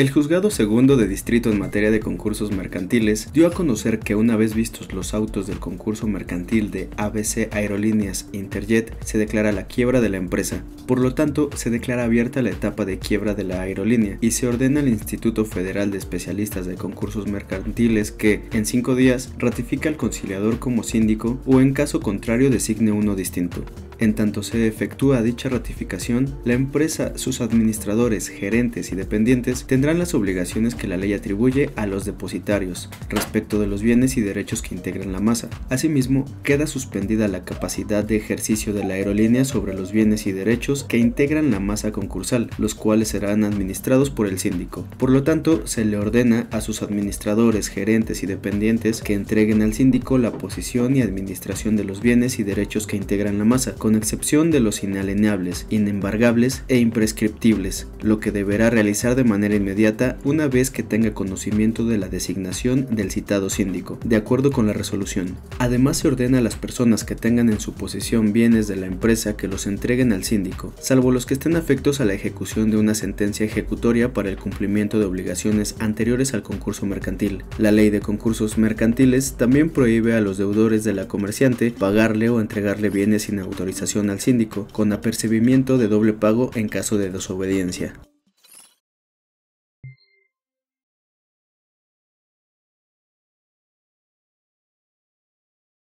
El juzgado segundo de distrito en materia de concursos mercantiles dio a conocer que una vez vistos los autos del concurso mercantil de ABC Aerolíneas Interjet, se declara la quiebra de la empresa. Por lo tanto, se declara abierta la etapa de quiebra de la aerolínea y se ordena al Instituto Federal de Especialistas de Concursos Mercantiles que, en cinco días, ratifica al conciliador como síndico o en caso contrario designe uno distinto. En tanto se efectúa dicha ratificación, la empresa, sus administradores, gerentes y dependientes tendrán las obligaciones que la ley atribuye a los depositarios respecto de los bienes y derechos que integran la masa. Asimismo, queda suspendida la capacidad de ejercicio de la aerolínea sobre los bienes y derechos que integran la masa concursal, los cuales serán administrados por el síndico. Por lo tanto, se le ordena a sus administradores, gerentes y dependientes que entreguen al síndico la posición y administración de los bienes y derechos que integran la masa, con excepción de los inalienables, inembargables e imprescriptibles, lo que deberá realizar de manera inmediata una vez que tenga conocimiento de la designación del citado síndico, de acuerdo con la resolución. Además se ordena a las personas que tengan en su posesión bienes de la empresa que los entreguen al síndico, salvo los que estén afectos a la ejecución de una sentencia ejecutoria para el cumplimiento de obligaciones anteriores al concurso mercantil. La ley de concursos mercantiles también prohíbe a los deudores de la comerciante pagarle o entregarle bienes sin autorización al síndico, con apercibimiento de doble pago en caso de desobediencia.